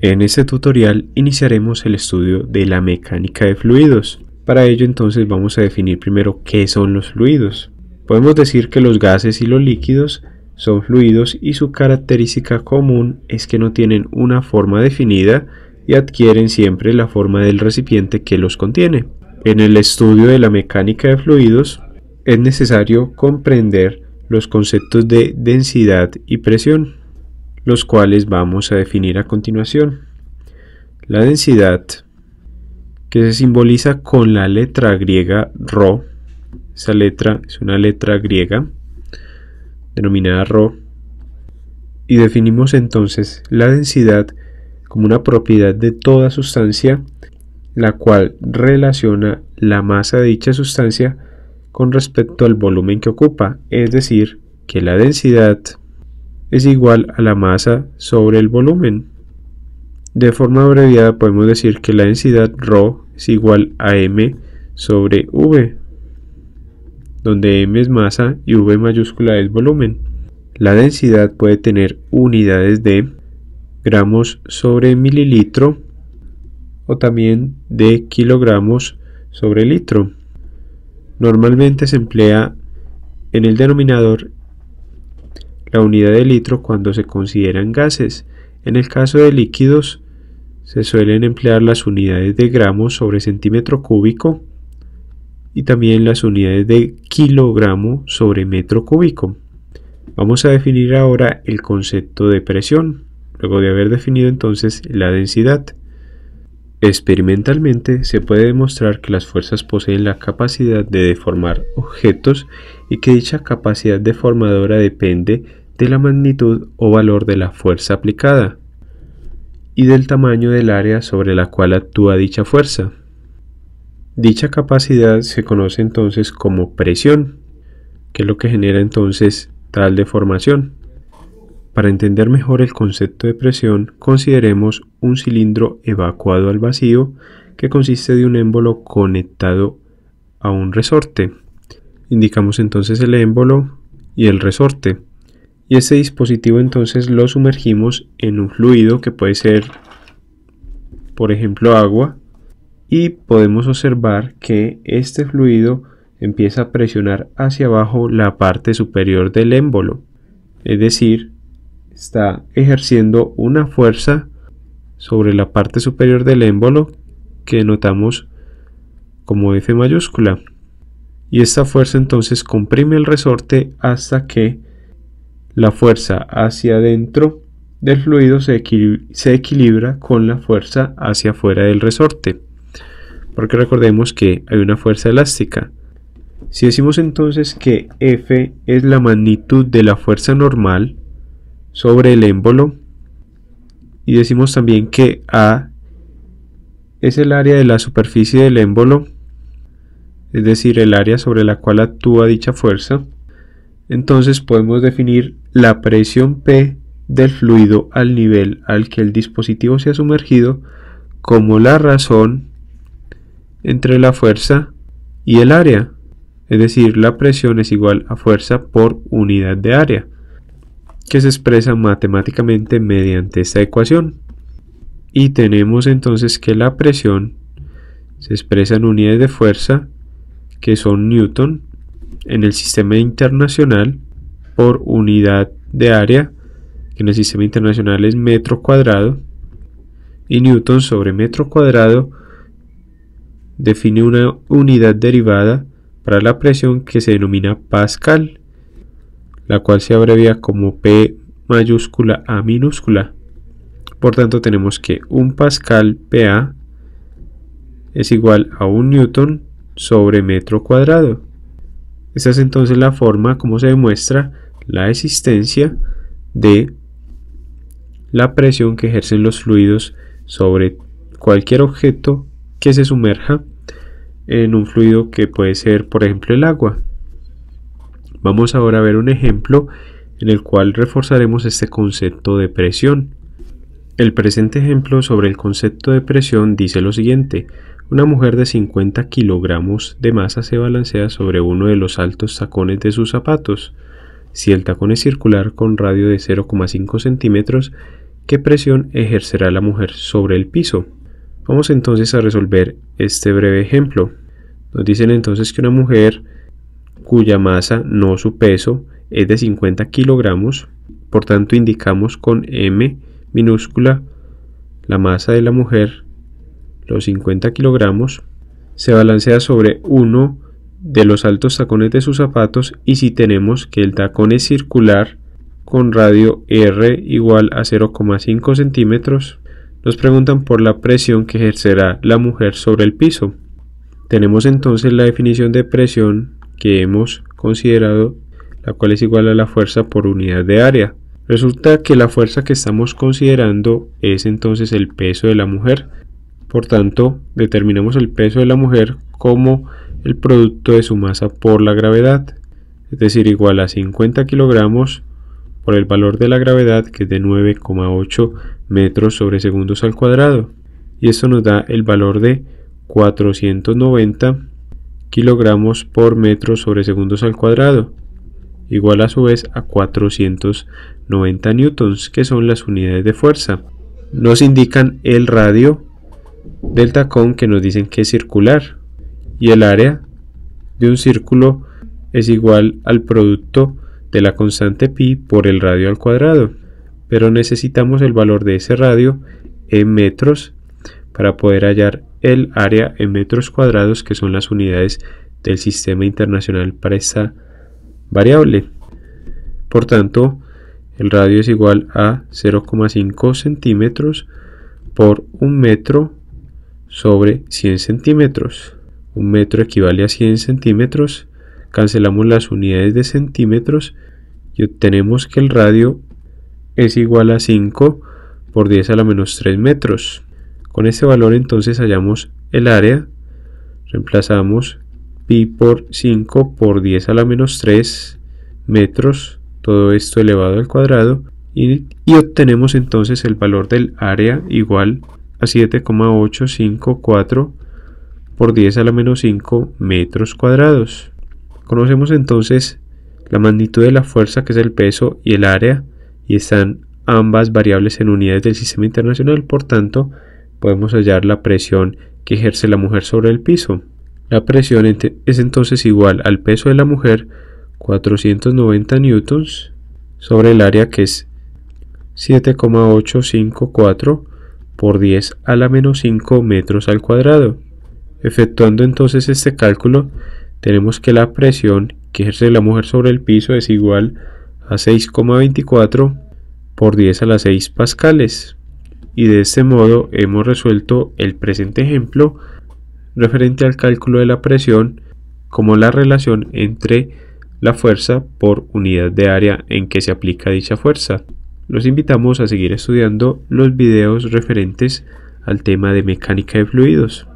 En este tutorial iniciaremos el estudio de la mecánica de fluidos. Para ello entonces vamos a definir primero qué son los fluidos. Podemos decir que los gases y los líquidos son fluidos y su característica común es que no tienen una forma definida y adquieren siempre la forma del recipiente que los contiene. En el estudio de la mecánica de fluidos es necesario comprender los conceptos de densidad y presión los cuales vamos a definir a continuación. La densidad, que se simboliza con la letra griega ρ, esa letra es una letra griega denominada ρ, y definimos entonces la densidad como una propiedad de toda sustancia, la cual relaciona la masa de dicha sustancia con respecto al volumen que ocupa, es decir, que la densidad es igual a la masa sobre el volumen. De forma abreviada podemos decir que la densidad ρ es igual a m sobre v, donde m es masa y v mayúscula es volumen. La densidad puede tener unidades de gramos sobre mililitro o también de kilogramos sobre litro. Normalmente se emplea en el denominador la unidad de litro cuando se consideran gases. En el caso de líquidos, se suelen emplear las unidades de gramos sobre centímetro cúbico y también las unidades de kilogramo sobre metro cúbico. Vamos a definir ahora el concepto de presión, luego de haber definido entonces la densidad. Experimentalmente se puede demostrar que las fuerzas poseen la capacidad de deformar objetos y que dicha capacidad deformadora depende de la magnitud o valor de la fuerza aplicada y del tamaño del área sobre la cual actúa dicha fuerza. Dicha capacidad se conoce entonces como presión, que es lo que genera entonces tal deformación. Para entender mejor el concepto de presión, consideremos un cilindro evacuado al vacío que consiste de un émbolo conectado a un resorte. Indicamos entonces el émbolo y el resorte. Y este dispositivo entonces lo sumergimos en un fluido que puede ser, por ejemplo, agua. Y podemos observar que este fluido empieza a presionar hacia abajo la parte superior del émbolo. Es decir, está ejerciendo una fuerza sobre la parte superior del émbolo que notamos como F mayúscula. Y esta fuerza entonces comprime el resorte hasta que la fuerza hacia adentro del fluido se, se equilibra con la fuerza hacia afuera del resorte. Porque recordemos que hay una fuerza elástica. Si decimos entonces que F es la magnitud de la fuerza normal, sobre el émbolo. Y decimos también que A es el área de la superficie del émbolo, es decir, el área sobre la cual actúa dicha fuerza. Entonces podemos definir la presión P del fluido al nivel al que el dispositivo se ha sumergido como la razón entre la fuerza y el área, es decir, la presión es igual a fuerza por unidad de área que se expresa matemáticamente mediante esta ecuación. Y tenemos entonces que la presión se expresa en unidades de fuerza que son Newton en el sistema internacional por unidad de área, que en el sistema internacional es metro cuadrado, y Newton sobre metro cuadrado define una unidad derivada para la presión que se denomina Pascal la cual se abrevia como P mayúscula A minúscula. Por tanto, tenemos que un pascal PA es igual a un newton sobre metro cuadrado. Esa es entonces la forma como se demuestra la existencia de la presión que ejercen los fluidos sobre cualquier objeto que se sumerja en un fluido que puede ser, por ejemplo, el agua. Vamos ahora a ver un ejemplo en el cual reforzaremos este concepto de presión. El presente ejemplo sobre el concepto de presión dice lo siguiente. Una mujer de 50 kilogramos de masa se balancea sobre uno de los altos tacones de sus zapatos. Si el tacón es circular con radio de 0,5 centímetros, ¿qué presión ejercerá la mujer sobre el piso? Vamos entonces a resolver este breve ejemplo. Nos dicen entonces que una mujer cuya masa no su peso es de 50 kilogramos, por tanto indicamos con M minúscula la masa de la mujer, los 50 kilogramos, se balancea sobre uno de los altos tacones de sus zapatos y si tenemos que el tacón es circular con radio R igual a 0,5 centímetros, nos preguntan por la presión que ejercerá la mujer sobre el piso. Tenemos entonces la definición de presión que hemos considerado, la cual es igual a la fuerza por unidad de área. Resulta que la fuerza que estamos considerando es entonces el peso de la mujer. Por tanto, determinamos el peso de la mujer como el producto de su masa por la gravedad, es decir, igual a 50 kilogramos por el valor de la gravedad que es de 9,8 metros sobre segundos al cuadrado. Y eso nos da el valor de 490 kilogramos por metro sobre segundos al cuadrado, igual a su vez a 490 newtons, que son las unidades de fuerza. Nos indican el radio delta con que nos dicen que es circular y el área de un círculo es igual al producto de la constante pi por el radio al cuadrado, pero necesitamos el valor de ese radio en metros para poder hallar el área en metros cuadrados, que son las unidades del Sistema Internacional para esta variable. Por tanto, el radio es igual a 0,5 centímetros por un metro sobre 100 centímetros. Un metro equivale a 100 centímetros. Cancelamos las unidades de centímetros y obtenemos que el radio es igual a 5 por 10 a la menos 3 metros. Con este valor entonces hallamos el área, reemplazamos pi por 5 por 10 a la menos 3 metros, todo esto elevado al cuadrado, y, obtenemos entonces el valor del área igual a 7,854 por 10 a la menos 5 metros cuadrados. Conocemos entonces la magnitud de la fuerza que es el peso y el área y están ambas variables en unidades del sistema internacional, por tanto, podemos hallar la presión que ejerce la mujer sobre el piso. La presión es entonces igual al peso de la mujer, 490 newtons, sobre el área que es 7,854 por 10 a la menos 5 metros al cuadrado. Efectuando entonces este cálculo, tenemos que la presión que ejerce la mujer sobre el piso es igual a 6,24 por 10 a la 6 pascales y de este modo hemos resuelto el presente ejemplo referente al cálculo de la presión como la relación entre la fuerza por unidad de área en que se aplica dicha fuerza. Los invitamos a seguir estudiando los videos referentes al tema de mecánica de fluidos.